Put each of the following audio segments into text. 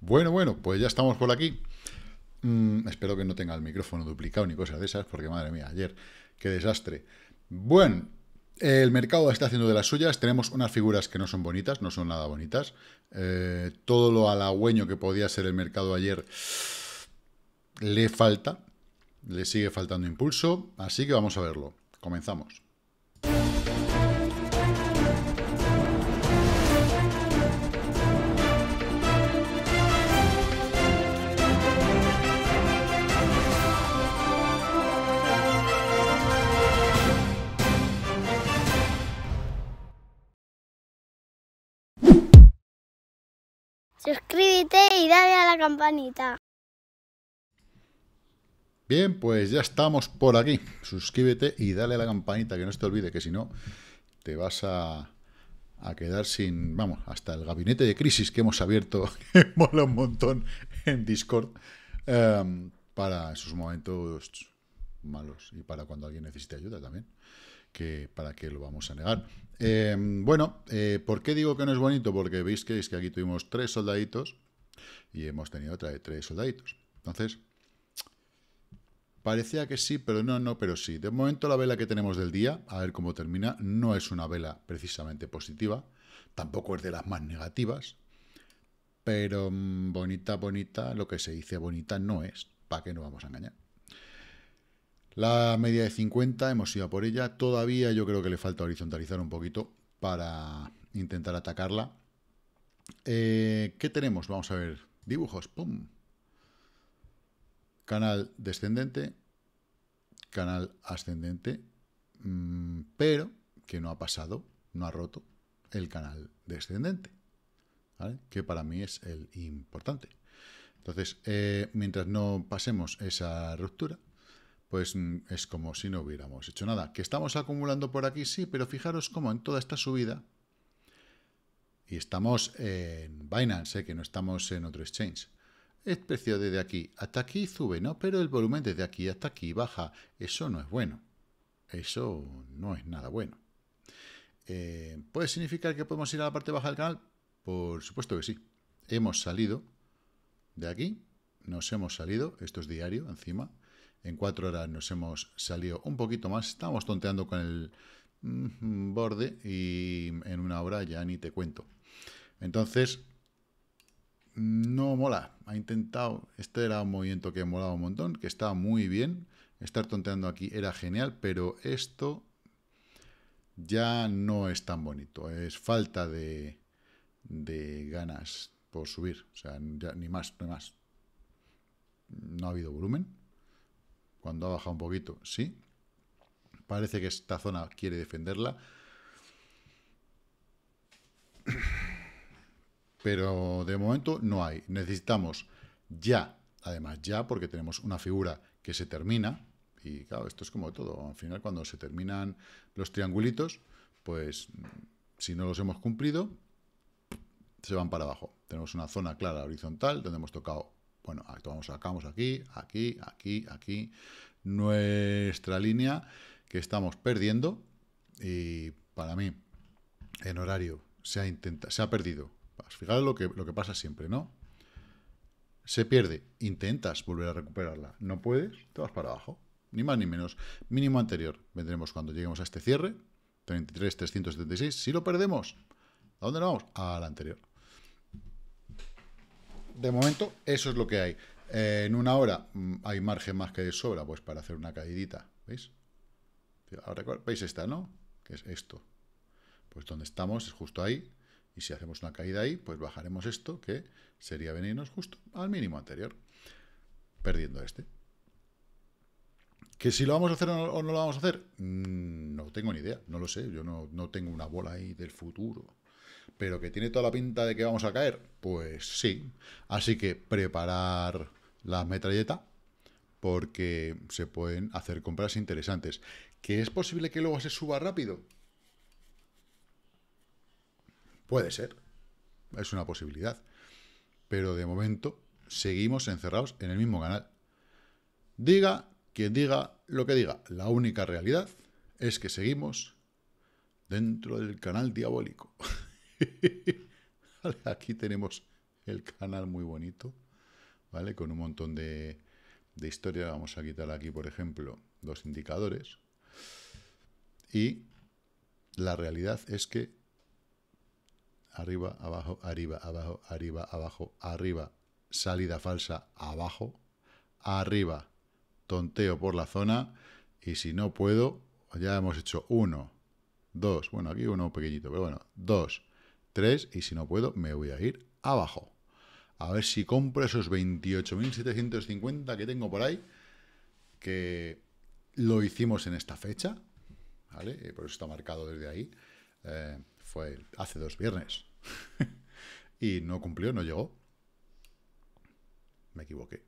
Bueno, bueno, pues ya estamos por aquí. Mm, espero que no tenga el micrófono duplicado ni cosas de esas, porque madre mía, ayer, qué desastre. Bueno, el mercado está haciendo de las suyas. Tenemos unas figuras que no son bonitas, no son nada bonitas. Eh, todo lo halagüeño que podía ser el mercado ayer le falta. Le sigue faltando impulso. Así que vamos a verlo. Comenzamos. Suscríbete y dale a la campanita. Bien, pues ya estamos por aquí. Suscríbete y dale a la campanita, que no se te olvide, que si no te vas a, a quedar sin, vamos, hasta el gabinete de crisis que hemos abierto, que mola un montón en Discord, em, para esos momentos malos y para cuando alguien necesite ayuda también que para qué lo vamos a negar. Eh, bueno, eh, ¿por qué digo que no es bonito? Porque veis que, aquí tuvimos tres soldaditos y hemos tenido otra de tres soldaditos. Entonces, parecía que sí, pero no, no, pero sí. De momento la vela que tenemos del día, a ver cómo termina, no es una vela precisamente positiva, tampoco es de las más negativas, pero mm, bonita, bonita, lo que se dice bonita no es, ¿para qué nos vamos a engañar? La media de 50 hemos ido por ella. Todavía yo creo que le falta horizontalizar un poquito para intentar atacarla. Eh, ¿Qué tenemos? Vamos a ver. Dibujos. ¡Pum! Canal descendente. Canal ascendente. Mm, pero que no ha pasado, no ha roto el canal descendente. Que para mí es el importante. Entonces, eh, mientras no pasemos esa ruptura, pues mm, es como si no hubiéramos hecho nada. ¿Que estamos acumulando por aquí? Sí, pero fijaros cómo en toda esta subida, y estamos en Binance, eh, que no estamos en otro exchange, el precio desde aquí hasta aquí sube, ¿no? Pero el volumen desde aquí hasta aquí baja. Eso no es bueno. Eso no es nada bueno. Eh, ¿Puede significar que podemos ir a la parte baja del canal? Por supuesto que sí. Hemos salido de aquí, nos hemos salido, esto es diario encima, en cuatro horas nos hemos salido un poquito más. Estábamos tonteando con el mm, borde y en una hora ya ni te cuento. Entonces, no mola. Ha intentado, este era un movimiento que molado un montón, que estaba muy bien. Estar tonteando aquí era genial, pero esto ya no es tan bonito. Es falta de, ganas por subir. O sea, ni más, ni más. No ha habido volumen. Cuando ha bajado un poquito, sí. Parece que esta zona quiere defenderla. Pero de momento no hay. Necesitamos ya, además ya, porque tenemos una figura que se termina. Y claro, esto es como todo. Al final, cuando se terminan los triangulitos, pues si no los hemos cumplido, se van para abajo. Tenemos una zona clara horizontal donde hemos tocado bueno, vamos sacamos aquí, aquí, aquí, aquí. Nuestra línea que estamos perdiendo y para mí en horario se ha, intenta, se ha perdido. Pues fijaros lo que, lo que pasa siempre, ¿no? Se pierde, intentas volver a recuperarla, no puedes, te vas para abajo, ni más ni menos. Mínimo anterior, vendremos cuando lleguemos a este cierre, 33.376, si lo perdemos, ¿a dónde nos vamos? la anterior de momento, eso es lo que hay. Eh, en una hora mm, hay margen más que de sobra, pues para hacer una caidita, ¿veis? Ahora, ¿Veis esta, no? Que es esto. Pues donde estamos es justo ahí, y si hacemos una caída ahí, pues bajaremos esto, que sería venirnos justo al mínimo anterior, perdiendo este. ¿Que si lo vamos a hacer o no lo vamos a hacer? Mm, no tengo ni idea, no lo sé, yo no, no tengo una bola ahí del futuro pero que tiene toda la pinta de que vamos a caer, pues sí. Así que preparar la metralleta porque se pueden hacer compras interesantes. ¿Que es posible que luego se suba rápido? Puede ser. Es una posibilidad. Pero de momento seguimos encerrados en el mismo canal. Diga quien diga lo que diga. La única realidad es que seguimos dentro del canal diabólico. Aquí tenemos el canal muy bonito, ¿vale? Con un montón de, historia. Vamos a quitar aquí, por ejemplo, dos indicadores. Y la realidad es que arriba, abajo, arriba, abajo, arriba, abajo, arriba, salida falsa, abajo, arriba, tonteo por la zona, y si no puedo, ya hemos hecho uno, dos, bueno, aquí uno pequeñito, pero bueno, dos, y si no puedo me voy a ir abajo. A ver si compro esos 28.750 que tengo por ahí, que lo hicimos en esta fecha, ¿vale? Eh, por eso está marcado desde ahí. Eh, fue hace dos viernes. y no cumplió, no llegó. Me equivoqué.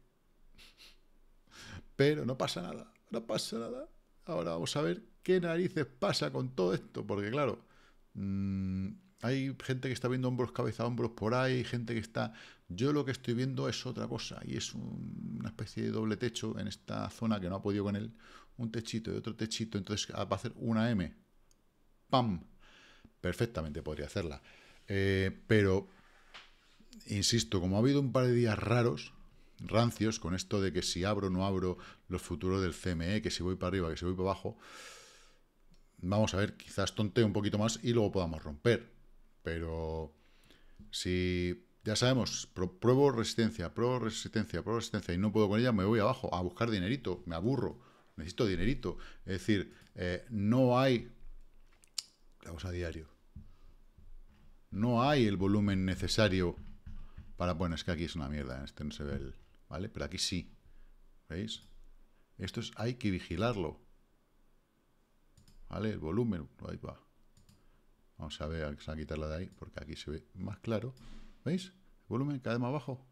Pero no pasa nada, no pasa nada. Ahora vamos a ver qué narices pasa con todo esto, porque claro, mmm, hay gente que está viendo hombros cabeza hombros por ahí, gente que está... Yo lo que estoy viendo es otra cosa y es una especie de doble techo en esta zona que no ha podido con él. Un techito y otro techito, entonces ah, va a hacer una M. ¡Pam! Perfectamente podría hacerla. Eh, pero, insisto, como ha habido un par de días raros, rancios, con esto de que si abro o no abro los futuros del CME, que si voy para arriba, que si voy para abajo, vamos a ver, quizás tonte un poquito más y luego podamos romper pero si ya sabemos, pruebo resistencia, pruebo resistencia, pruebo resistencia y no puedo con ella, me voy abajo a buscar dinerito, me aburro, necesito dinerito. Es decir, eh, no hay, vamos a diario, no hay el volumen necesario para, bueno, es que aquí es una mierda, este no se ve el, ¿vale? Pero aquí sí, ¿veis? Esto es, hay que vigilarlo, ¿vale? El volumen, ahí va. Vamos a ver, vamos a quitarla de ahí porque aquí se ve más claro. ¿Veis? El volumen cada más bajo.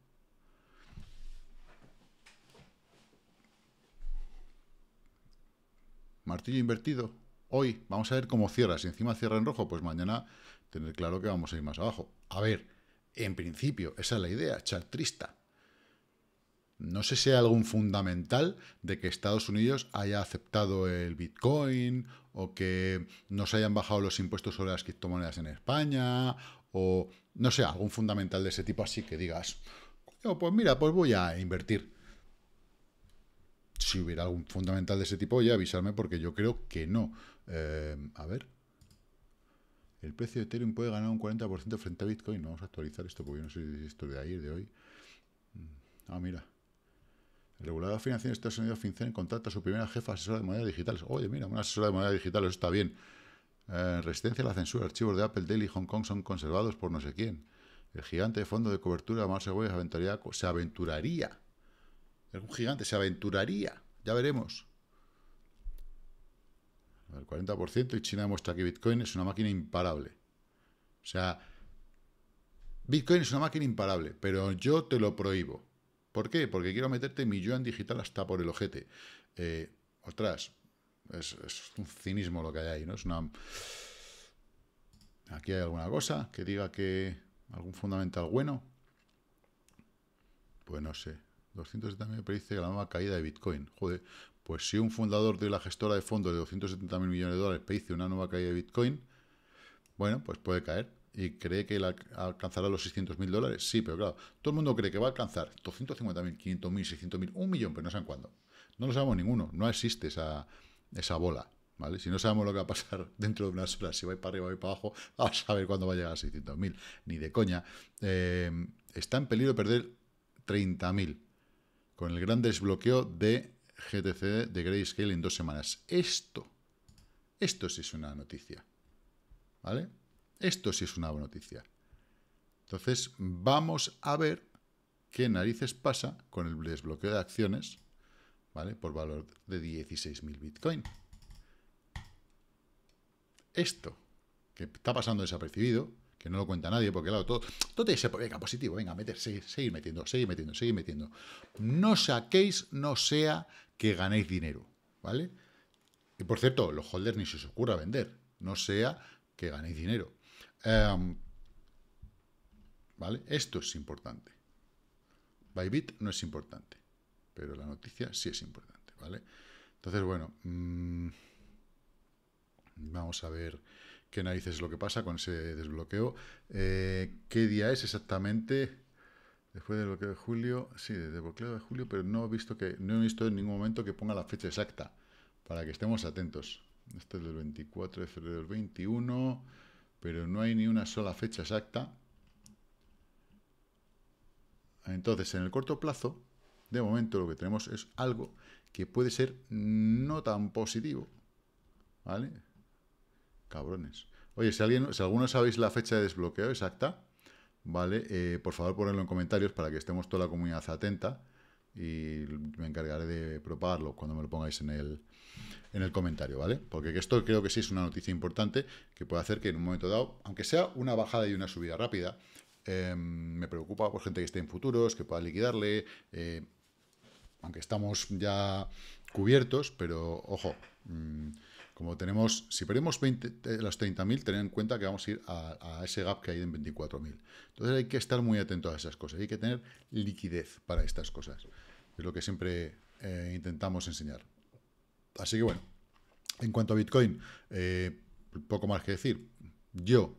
Martillo invertido. Hoy vamos a ver cómo cierra. Si encima cierra en rojo, pues mañana tener claro que vamos a ir más abajo. A ver, en principio, esa es la idea, chartrista. No sé si hay algún fundamental de que Estados Unidos haya aceptado el Bitcoin o que no se hayan bajado los impuestos sobre las criptomonedas en España o no sé, algún fundamental de ese tipo así que digas, pues mira, pues voy a invertir. Si hubiera algún fundamental de ese tipo, ya avisarme porque yo creo que no. Eh, a ver. El precio de Ethereum puede ganar un 40% frente a Bitcoin. Vamos a actualizar esto porque yo no sé si esto de ayer, de hoy. Mm, ah, mira. El regulador financiero de Estados Unidos, FinCEN, contrata a su primera jefa asesora de monedas digitales. Oye, mira, una asesora de monedas digitales, está bien. Eh, resistencia a la censura. Archivos de Apple y Hong Kong son conservados por no sé quién. El gigante de fondo de cobertura de aventuraría, se aventuraría. Es un gigante, se aventuraría. Ya veremos. El 40% y China muestra que Bitcoin es una máquina imparable. O sea, Bitcoin es una máquina imparable, pero yo te lo prohíbo. ¿Por qué? Porque quiero meterte mi en digital hasta por el ojete. Eh, otras, es, un cinismo lo que hay ahí, ¿no? Es una... Aquí hay alguna cosa que diga que algún fundamental bueno. Pues no sé. 270.000 predice la nueva caída de Bitcoin. Joder, pues si un fundador de la gestora de fondos de 270.000 millones de dólares predice una nueva caída de Bitcoin, bueno, pues puede caer y cree que alcanzará los 600.000 dólares. Sí, pero claro, todo el mundo cree que va a alcanzar 250.000, 500.000, 600.000, un millón, pero no saben cuándo. No lo sabemos ninguno, no existe esa, esa bola. ¿Vale? Si no sabemos lo que va a pasar dentro de unas horas, si va para arriba o va para abajo, vamos a saber cuándo va a llegar a 600.000, ni de coña. Eh, está en peligro de perder 30.000 con el gran desbloqueo de GTC de Grayscale en dos semanas. Esto, esto sí es una noticia, ¿vale? Esto sí es una buena noticia. Entonces, vamos a ver qué narices pasa con el desbloqueo de acciones, ¿vale? Por valor de 16.000 Bitcoin. Esto, que está pasando desapercibido, que no lo cuenta nadie, porque claro, todo, todo tiene ese venga, positivo, venga, meter, seguir, seguir metiendo, seguir metiendo, seguir metiendo. No saquéis, no sea que ganéis dinero, ¿vale? Y por cierto, los holders ni se os ocurra vender, no sea que ganéis dinero. Em, ¿Vale? Esto es importante. Bybit no es importante, pero la noticia sí es importante, ¿vale? Entonces, bueno, mm, vamos a ver qué narices es lo que pasa con ese desbloqueo. Eh, ¿Qué día es exactamente? Después del bloqueo de julio, sí, desde el bloqueo de julio, pero no he visto que no he visto en ningún momento que ponga la fecha exacta, para que estemos atentos. Este es del 24 de febrero del 21 pero no hay ni una sola fecha exacta. Entonces, en el corto plazo, de momento lo que tenemos es algo que puede ser no tan positivo. ¿Vale? Cabrones. Oye, si, alguien, si alguno sabéis la fecha de desbloqueo exacta, ¿vale? Eh, por favor, ponedlo en comentarios para que estemos toda la comunidad atenta y me encargaré de propagarlo cuando me lo pongáis en el, en el comentario, ¿vale? Porque esto creo que sí es una noticia importante que puede hacer que en un momento dado, aunque sea una bajada y una subida rápida, em, me preocupa por gente que esté en futuros, que pueda liquidarle, eh, aunque estamos ya cubiertos, pero ojo, mm, como tenemos, si perdemos 20, los 30.000, tened en cuenta que vamos a ir a, ese gap que hay en 24.000. Entonces hay que estar muy atento a esas cosas, hay que tener liquidez para estas cosas. Es lo que siempre eh, intentamos enseñar. Así que bueno, en cuanto a Bitcoin, eh, poco más que decir. Yo,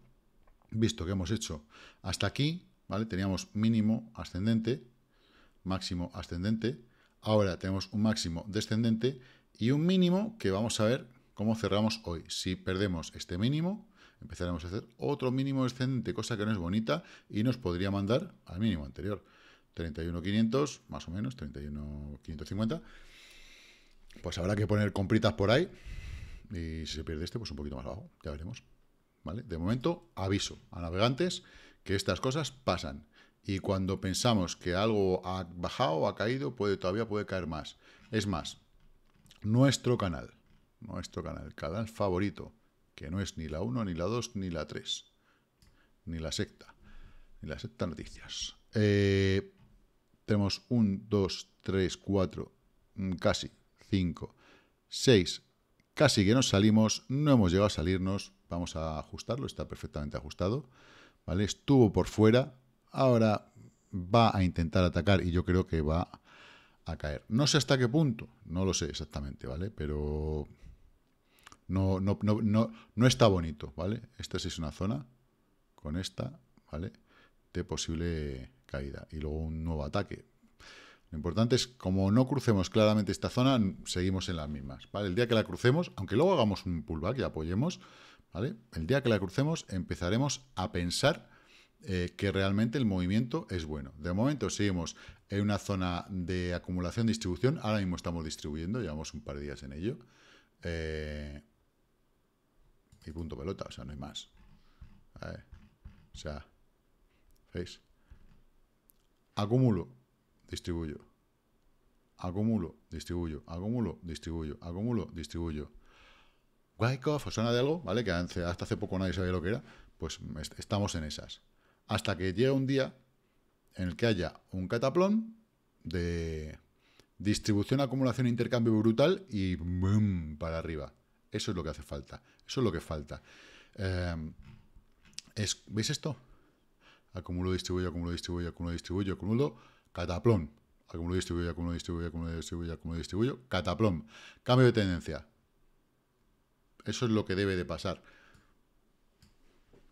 visto que hemos hecho hasta aquí, ¿vale? Teníamos mínimo ascendente, máximo ascendente, ahora tenemos un máximo descendente y un mínimo que vamos a ver cómo cerramos hoy. Si perdemos este mínimo, empezaremos a hacer otro mínimo descendente, cosa que no es bonita y nos podría mandar al mínimo anterior. 31.500, más o menos, 31.550. Pues habrá que poner compritas por ahí. Y si se pierde este, pues un poquito más abajo, ya veremos. ¿Vale? De momento, aviso a navegantes que estas cosas pasan. Y cuando pensamos que algo ha bajado ha caído, puede, todavía puede caer más. Es más, nuestro canal nuestro canal, canal favorito, que no es ni la 1, ni la 2, ni la 3, ni la secta, ni la secta noticias. Eh, tenemos 1, 2, 3, 4, casi 5, 6, casi que nos salimos, no hemos llegado a salirnos, vamos a ajustarlo, está perfectamente ajustado, ¿vale? Estuvo por fuera, ahora va a intentar atacar y yo creo que va a caer. No sé hasta qué punto, no lo sé exactamente, ¿vale? Pero no, está bonito, ¿vale? Esta sí es una zona con esta, ¿vale? De posible caída. Y luego un nuevo ataque. Lo importante es, como no crucemos claramente esta zona, seguimos en las mismas, ¿vale? El día que la crucemos, aunque luego hagamos un pullback y apoyemos, ¿vale? El día que la crucemos empezaremos a pensar eh, que realmente el movimiento es bueno. De momento seguimos en una zona de acumulación-distribución, ahora mismo estamos distribuyendo, llevamos un par de días en ello. Eh, y punto pelota, o sea, no hay más. o sea, ¿veis? Acumulo, distribuyo. Acumulo, distribuyo. Acumulo, distribuyo. Acumulo, distribuyo. Guay ¿os suena de algo? ¿Vale? Que hasta hace poco nadie sabía lo que era. Pues estamos en esas. Hasta que llega un día en el que haya un cataplón de distribución, acumulación, intercambio brutal y para arriba. Eso es lo que hace falta. Eso es lo que falta. Em, es, ¿Veis esto? Acumulo, distribuyo, acumulo, distribuyo, acumulo, distribuyo, acumulo, cataplón. Acumulo, distribuyo, acumulo, distribuyo, acumulo, distribuyo, acumulo, distribuyo, cataplón. Cambio de tendencia. Eso es lo que debe de pasar.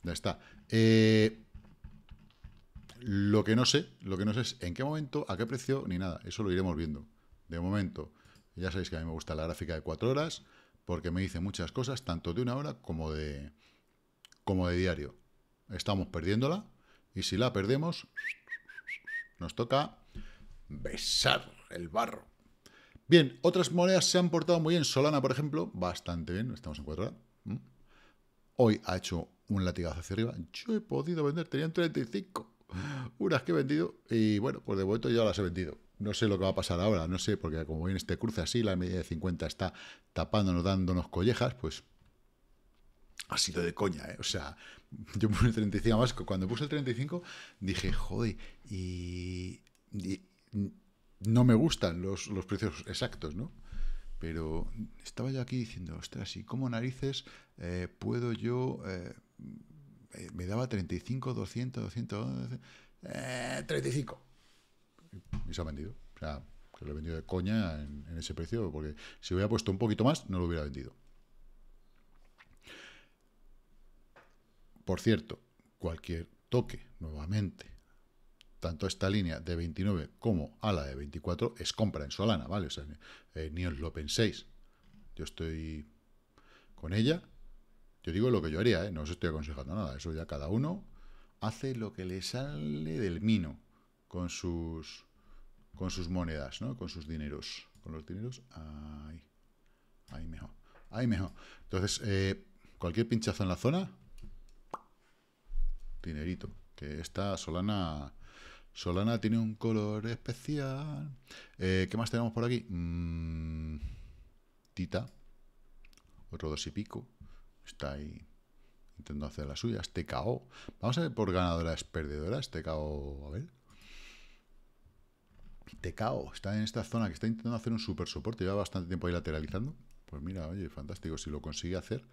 Ya está. Eh, lo que no sé, lo que no sé es en qué momento, a qué precio, ni nada. Eso lo iremos viendo. De momento, ya sabéis que a mí me gusta la gráfica de cuatro horas porque me dice muchas cosas, tanto de una hora como de, como de diario. Estamos perdiéndola y si la perdemos, nos toca besar el barro. Bien, otras monedas se han portado muy bien. Solana, por ejemplo, bastante bien. Estamos en 4 horas. Mm. Hoy ha hecho un latigazo hacia arriba. Yo he podido vender, tenían 35. Unas que he vendido y bueno, pues de vuelta ya las he vendido. No sé lo que va a pasar ahora, no sé, porque como bien este cruce así, la media de 50 está tapándonos, dándonos collejas, pues ha sido de coña, ¿eh? O sea, yo puse el 35, además, cuando puse el 35 dije, joder, y, no me gustan los, precios exactos, ¿no? Pero estaba yo aquí diciendo, ostras, ¿y cómo narices eh, puedo yo... Eh, eh, me daba 35, 200, 200, 200 eh, 35 y, se ha vendido. O sea, se lo he vendido de coña en, ese precio, porque si hubiera puesto un poquito más, no lo hubiera vendido. Por cierto, cualquier toque nuevamente tanto a esta línea de 29 como a la de 24 es compra en Solana, ¿vale? O sea, eh, ni os lo penséis. Yo estoy con ella. Yo digo lo que yo haría, ¿eh? No os estoy aconsejando nada. Eso ya cada uno hace lo que le sale del mino con sus con sus monedas, ¿no? Con sus dineros. Con los dineros. Ahí. Ahí mejor. Ahí mejor. Entonces, eh, cualquier pinchazo en la zona. Dinerito. Que esta Solana. Solana tiene un color especial. Eh, ¿Qué más tenemos por aquí? Mm, tita. Otro dos y pico. Está ahí intentando hacer suya. suyas. Este TKO. Vamos a ver por ganadoras, perdedoras. TKO, este a ver. Tecao está en esta zona que está intentando hacer un super soporte, lleva bastante tiempo ahí lateralizando. Pues mira, oye, fantástico, si lo consigue hacer,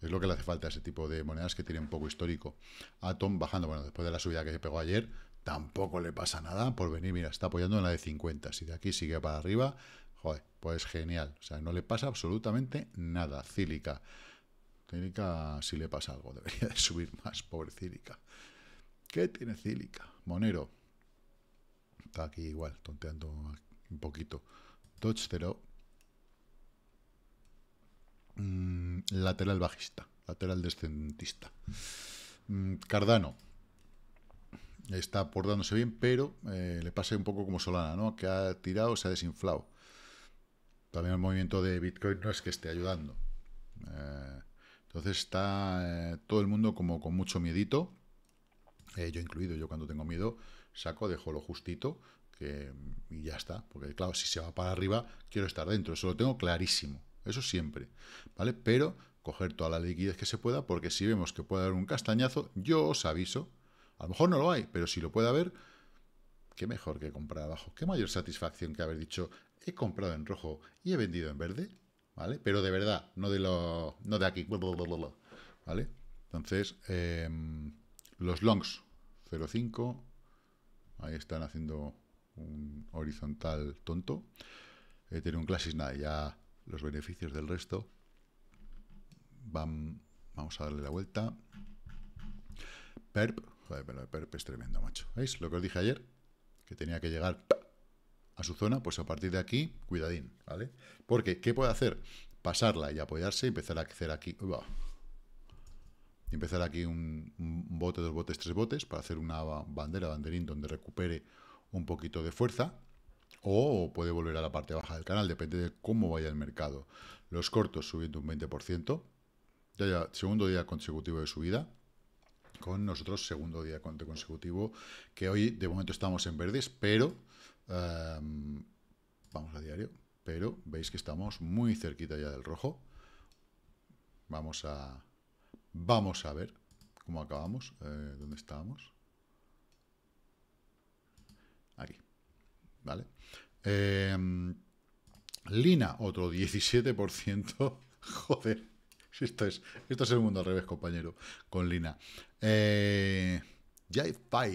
es lo que le hace falta a ese tipo de monedas que tienen poco histórico. Atom bajando, bueno, después de la subida que se pegó ayer, tampoco le pasa nada por venir, mira, está apoyando en la de 50, si de aquí sigue para arriba, joder, pues genial, o sea, no le pasa absolutamente nada, cílica. Cílica si le pasa algo, debería de subir más, pobre cílica. ¿Qué tiene cílica? Monero, Está aquí igual, tonteando un poquito. Dodge 0. Mm, lateral bajista, lateral descendentista. Mm, Cardano está portándose bien, pero eh, le pasa un poco como Solana, ¿no? Que ha tirado, se ha desinflado. También el movimiento de Bitcoin no es que esté ayudando. Eh, entonces está eh, todo el mundo como con mucho miedito, yo incluido, yo cuando tengo miedo, saco, dejo lo justito que, y ya está. Porque claro, si se va para arriba, quiero estar dentro. Eso lo tengo clarísimo. Eso siempre. ¿Vale? Pero coger toda la liquidez que se pueda, porque si vemos que puede haber un castañazo, yo os aviso. A lo mejor no lo hay, pero si lo puede haber, qué mejor que comprar abajo. Qué mayor satisfacción que haber dicho, he comprado en rojo y he vendido en verde. ¿Vale? Pero de verdad, no de lo. no de aquí. ¿Vale? Entonces, em, los longs 0,5, Ahí están haciendo un horizontal tonto. Eh, tiene un classic, nada, ya los beneficios del resto. van... vamos a darle la vuelta. Perp, joder, pero el perp es tremendo, macho. ¿Veis lo que os dije ayer? Que tenía que llegar a su zona, pues a partir de aquí, cuidadín, ¿vale? Porque, ¿qué puede hacer? Pasarla y apoyarse y empezar a crecer aquí empezar aquí un, bote, dos botes, tres botes para hacer una bandera, banderín donde recupere un poquito de fuerza o puede volver a la parte baja del canal, depende de cómo vaya el mercado. Los cortos subiendo un 20%, ya, ya segundo día consecutivo de subida, con nosotros segundo día consecutivo, que hoy de momento estamos en verdes, pero em, vamos a diario, pero veis que estamos muy cerquita ya del rojo. Vamos a Vamos a ver cómo acabamos. Eh, ¿Dónde estábamos? Aquí. ¿Vale? Em, Lina, otro 17%. Joder. Esto es, esto es el mundo al revés, compañero, con Lina. Eh, por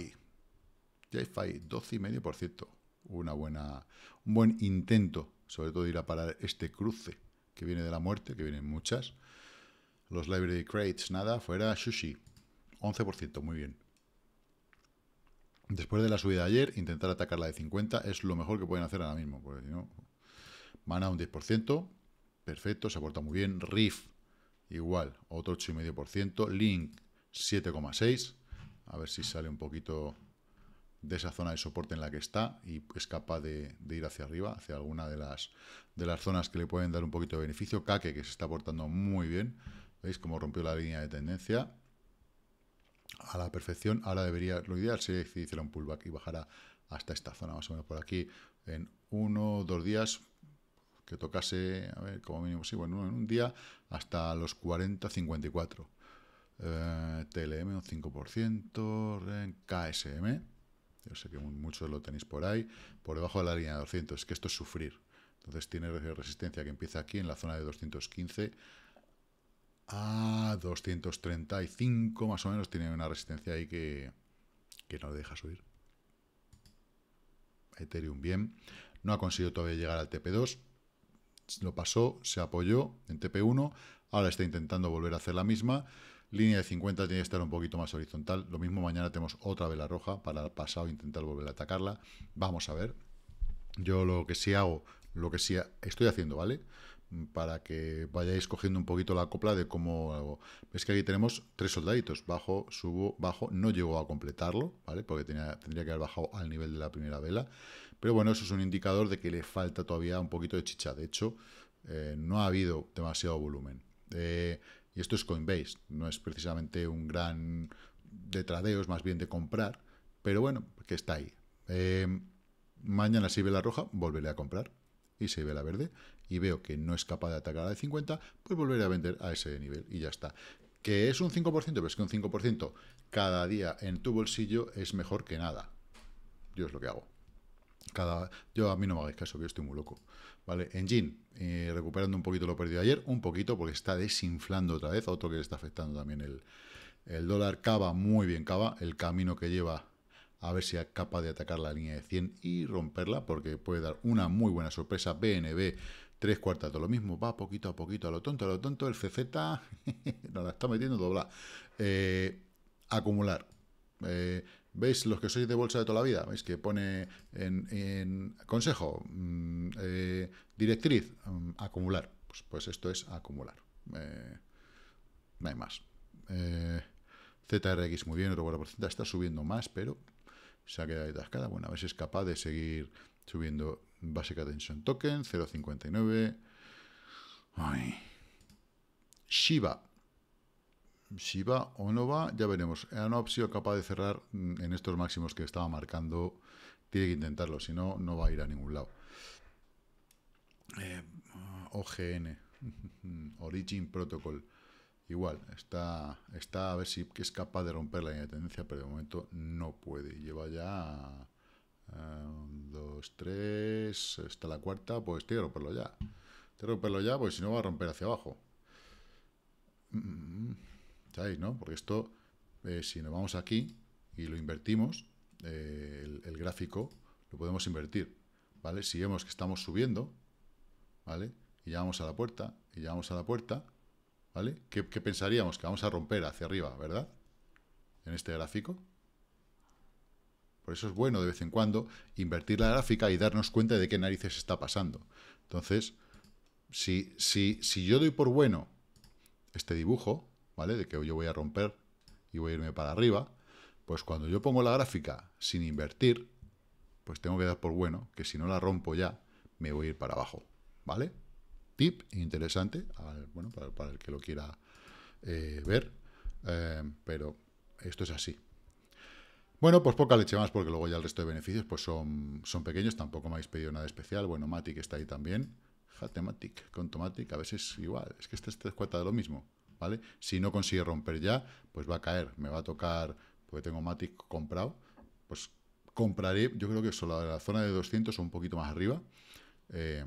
12,5%. Una buena, un buen intento, sobre todo de ir a parar este cruce que viene de la muerte, que vienen muchas. Los library crates, nada, fuera sushi. 11%, muy bien. Después de la subida de ayer, intentar atacar la de 50 es lo mejor que pueden hacer ahora mismo, porque si no, mana un 10%, perfecto, se aporta muy bien. Riff, igual, otro 8,5%. Link, 7,6%. A ver si sale un poquito de esa zona de soporte en la que está y es capaz de, ir hacia arriba, hacia alguna de las, de las zonas que le pueden dar un poquito de beneficio. Kake, que se está aportando muy bien. ¿Veis cómo rompió la línea de tendencia? A la perfección, ahora debería, lo ideal si hiciera un pullback y bajara hasta esta zona, más o menos por aquí, en uno o dos días, que tocase, a ver, como mínimo, sí, bueno, en un día, hasta los 40, 54. TLM un 5%, KSM, yo sé que muchos lo tenéis por ahí, por debajo de la línea de 200, es que esto es sufrir. Entonces tiene resistencia que empieza aquí en la zona de 215 a 235 más o menos. Tiene una resistencia ahí que, no le deja subir. Ethereum bien. No ha conseguido todavía llegar al TP2. Lo pasó, se apoyó en TP1. Ahora está intentando volver a hacer la misma. Línea de 50 tiene que estar un poquito más horizontal. Lo mismo mañana tenemos otra vela roja para el pasado intentar volver a atacarla. Vamos a ver. Yo lo que sí hago, lo que sí estoy haciendo, ¿vale? para que vayáis cogiendo un poquito la copla de cómo... Veis que aquí tenemos tres soldaditos, bajo, subo, bajo, no llegó a completarlo, ¿vale? Porque tendría que haber bajado al nivel de la primera vela, pero bueno, eso es un indicador de que le falta todavía un poquito de chicha, de hecho, eh, no ha habido demasiado volumen. Eh, y esto es Coinbase, no es precisamente un gran de tradeos, más bien de comprar, pero bueno, que está ahí. Eh, mañana si ve la roja, volveré a comprar. Y si ve la verde, y veo que no es capaz de atacar a de 50, pues volveré a vender a ese nivel y ya está. Que es un 5%, pero es que un 5% cada día en tu bolsillo es mejor que nada. Yo es lo que hago. Cada, yo a mí no me hagáis caso, que yo estoy muy loco. ¿Vale? Engine, eh, recuperando un poquito lo perdido ayer, un poquito porque está desinflando otra vez, otro que le está afectando también el, el dólar. Cava, muy bien Cava, el camino que lleva a ver si es capaz de atacar la línea de 100 y romperla, porque puede dar una muy buena sorpresa. BNB tres cuartas todo lo mismo, va poquito a poquito, a lo tonto, a lo tonto, el CZ nos la está metiendo doblada. Eh, acumular. Eh, ¿Veis los que sois de bolsa de toda la vida? ¿Veis que pone en, consejo, mm, eh, directriz, mm, acumular? Pues, pues, esto es acumular. no hay más. ZRX muy bien, otro 4%, está subiendo más, pero se ha quedado atascada. Bueno, a ver si es capaz de seguir subiendo Basic Attention Token, 0.59. Shiba. Shiba o va ya veremos. no ha sido capaz de cerrar mm, en estos máximos que estaba marcando. Tiene que intentarlo, si no, no va a ir a ningún lado. Eh, OGN, Origin Protocol. Igual, está, está a ver si es capaz de romper la línea tendencia, pero de momento no puede. Lleva ya eh, dos, tres, está la cuarta, pues tiene que romperlo ya. Tiene que romperlo ya, pues si no va a romper hacia abajo. Mm, ¿Sabéis, no? Porque esto, eh, si nos vamos aquí y lo invertimos, eh, el, gráfico lo podemos invertir, ¿vale? Si vemos que estamos subiendo, ¿vale? Y vamos a la puerta, y ya vamos a la puerta, ¿vale? ¿Qué, pensaríamos? Que vamos a romper hacia arriba, ¿verdad? En este gráfico. Por eso es bueno de vez en cuando invertir la gráfica y darnos cuenta de qué narices está pasando. Entonces, si, si, si yo doy por bueno este dibujo, ¿vale? De que yo voy a romper y voy a irme para arriba, pues cuando yo pongo la gráfica sin invertir, pues tengo que dar por bueno que si no la rompo ya, me voy a ir para abajo, ¿vale? tip interesante, bueno, para, el que lo quiera eh, ver, eh, pero esto es así. Bueno, pues poca leche más, porque luego ya el resto de beneficios pues son, son pequeños, tampoco me habéis pedido nada especial, bueno, Matic está ahí también, Hatematic con Tomatic, a veces igual, es que este tres cuartas de lo mismo, ¿vale? Si no consigue romper ya, pues va a caer, me va a tocar, porque tengo Matic comprado, pues compraré, yo creo que solo la zona de 200 o un poquito más arriba, eh,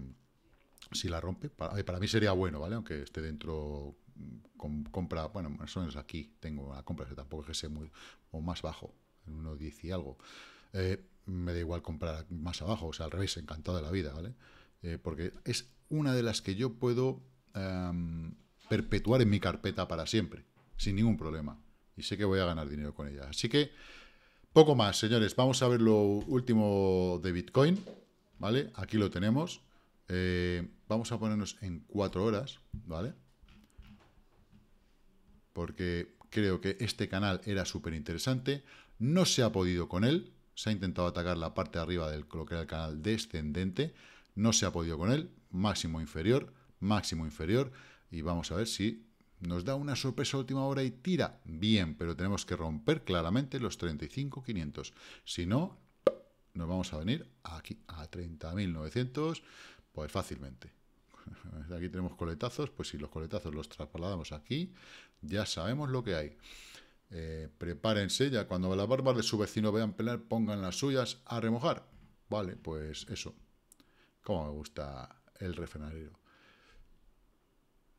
si la rompe, eh, para, mí sería bueno, ¿vale? Aunque esté dentro mm, con compra, bueno, más o menos aquí tengo la compra, que tampoco es que sea muy, o más bajo, en 1.10 y algo. Eh, me da igual comprar más abajo, o sea, al revés, encantado de la vida, ¿vale? Eh, porque es una de las que yo puedo em, perpetuar en mi carpeta para siempre, sin ningún problema. Y sé que voy a ganar dinero con ella. Así que, poco más, señores. Vamos a ver lo último de Bitcoin, ¿vale? Aquí lo tenemos. Eh, Vamos a ponernos en 4 horas, ¿vale? Porque creo que este canal era súper interesante. No se ha podido con él. Se ha intentado atacar la parte de arriba de lo que era el canal descendente. No se ha podido con él. Máximo inferior, máximo inferior. Y vamos a ver si nos da una sorpresa última hora y tira. Bien, pero tenemos que romper claramente los 35,500. Si no, nos vamos a venir aquí a 30.900. Pues fácilmente. Aquí tenemos coletazos, pues si los coletazos los trasladamos aquí, ya sabemos lo que hay. Eh, prepárense ya, cuando las barbas de su vecino vean pelar, pongan las suyas a remojar. Vale, pues eso. Como me gusta el refranero.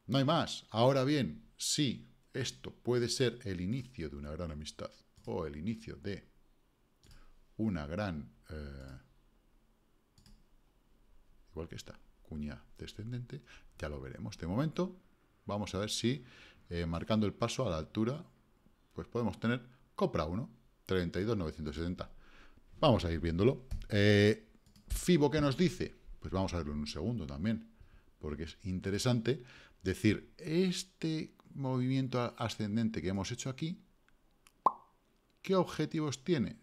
No hay más. Ahora bien, sí, esto puede ser el inicio de una gran amistad. O el inicio de una gran... Eh, que está, cuña descendente, ya lo veremos. De momento, vamos a ver si, eh, marcando el paso a la altura, pues podemos tener copra 1, 32,970. Vamos a ir viéndolo. Eh, Fibo, ¿qué nos dice? Pues vamos a verlo en un segundo también, porque es interesante decir, este movimiento ascendente que hemos hecho aquí, ¿qué objetivos tiene?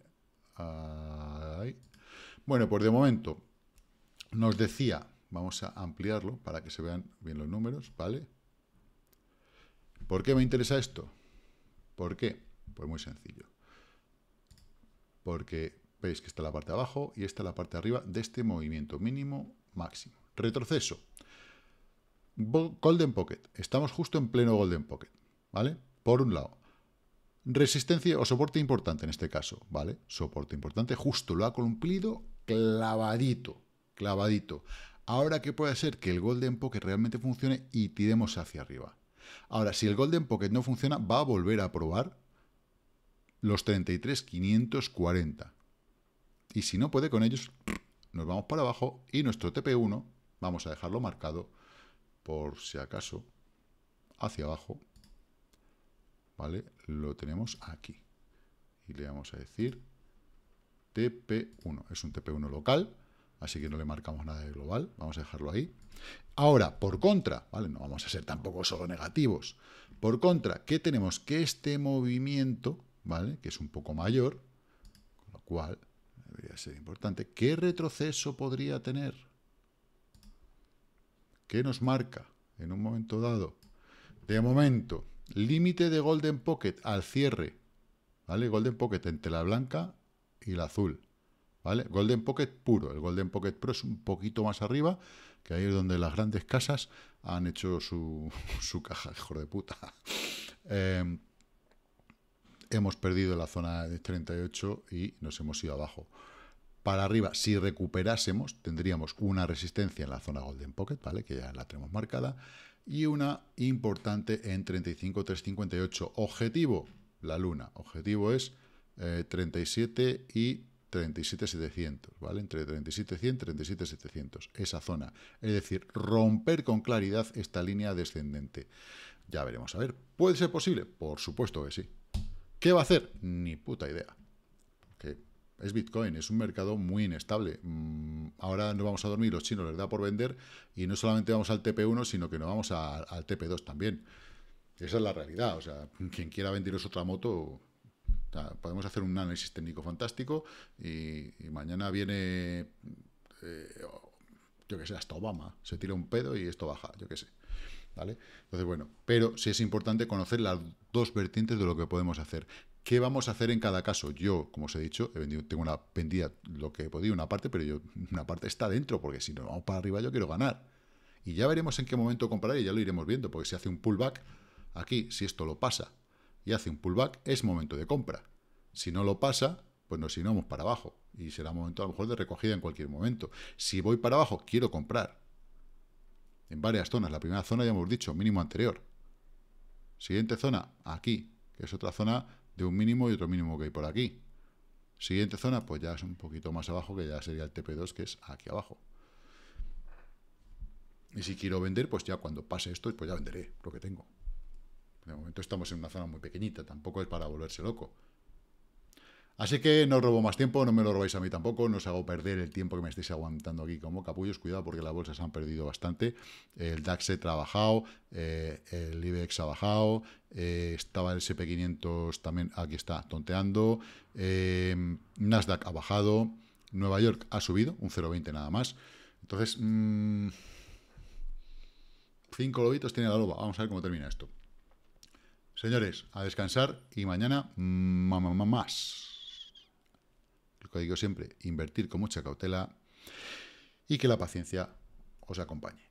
Bueno, pues de momento, nos decía, vamos a ampliarlo para que se vean bien los números, ¿vale? ¿Por qué me interesa esto? ¿Por qué? Pues muy sencillo. Porque veis que está la parte de abajo y esta la parte de arriba de este movimiento mínimo máximo. Retroceso. Golden Pocket. Estamos justo en pleno Golden Pocket, ¿vale? Por un lado. Resistencia o soporte importante en este caso, ¿vale? Soporte importante, justo lo ha cumplido clavadito clavadito. Ahora, ¿qué puede ser? Que el Golden Pocket realmente funcione y tiremos hacia arriba. Ahora, si el Golden Pocket no funciona, va a volver a probar los 33,540. Y si no puede con ellos, nos vamos para abajo y nuestro TP1, vamos a dejarlo marcado por si acaso, hacia abajo, ¿vale? Lo tenemos aquí. Y le vamos a decir TP1. Es un TP1 local así que no le marcamos nada de global, vamos a dejarlo ahí. Ahora, por contra, ¿vale? No vamos a ser tampoco solo negativos. Por contra, ¿qué tenemos? Que este movimiento, ¿vale? Que es un poco mayor, con lo cual debería ser importante. ¿Qué retroceso podría tener? ¿Qué nos marca en un momento dado? De momento, límite de Golden Pocket al cierre, ¿vale? Golden Pocket entre la blanca y la azul. Golden Pocket puro, el Golden Pocket Pro es un poquito más arriba, que ahí es donde las grandes casas han hecho su, caja, hijo de puta. Em, hemos perdido la zona de 38 y nos hemos ido abajo. Para arriba, si recuperásemos, tendríamos una resistencia en la zona Golden Pocket, ¿vale? Que ya la tenemos marcada. Y una importante en 35-358. Objetivo, la luna. Objetivo es 37 eh, y 37,700, ¿vale? Entre 37,100 y 37,700, esa zona. Es decir, romper con claridad esta línea descendente. Ya veremos, a ver, ¿puede ser posible? Por supuesto que sí. ¿Qué va a hacer? Ni puta idea. que es Bitcoin, es un mercado muy inestable. Mm, ahora no vamos a dormir, los chinos les da por vender y no solamente vamos al TP1, sino que nos vamos al TP2 también. Esa es la realidad, o sea, quien quiera vendiros otra moto, podemos hacer un análisis técnico fantástico y, mañana viene, eh, yo qué sé, hasta Obama, se tira un pedo y esto baja, yo qué sé. ¿Vale? Entonces, bueno, pero sí es importante conocer las dos vertientes de lo que podemos hacer. ¿Qué vamos a hacer en cada caso? Yo, como os he dicho, tengo una vendida lo que he podido, una parte, pero yo una parte está dentro, porque si no vamos para arriba yo quiero ganar. Y ya veremos en qué momento comprar y ya lo iremos viendo, porque si hace un pullback, aquí, si esto lo pasa, y hace un pullback, es momento de compra. Si no lo pasa, pues nos iremos para abajo y será momento a lo mejor de recogida en cualquier momento. Si voy para abajo, quiero comprar. En varias zonas. La primera zona ya hemos dicho, mínimo anterior. Siguiente zona, aquí, que es otra zona de un mínimo y otro mínimo que hay por aquí. Siguiente zona, pues ya es un poquito más abajo, que ya sería el TP2, que es aquí abajo. Y si quiero vender, pues ya cuando pase esto, pues ya venderé lo que tengo. De momento estamos en una zona muy pequeñita, tampoco es para volverse loco. Así que no os robo más tiempo, no me lo robáis a mí tampoco, no os hago perder el tiempo que me estéis aguantando aquí como capullos. Cuidado porque las bolsas han perdido bastante. El DAX se ha trabajado, eh, el IBEX ha bajado, eh, estaba el SP500 también, aquí está, tonteando. Eh, Nasdaq ha bajado, Nueva York ha subido, un 0,20 nada más. Entonces, 5 mm, cinco lobitos tiene la loba. Vamos a ver cómo termina esto. Señores, a descansar y mañana más. Lo que digo siempre, invertir con mucha cautela y que la paciencia os acompañe.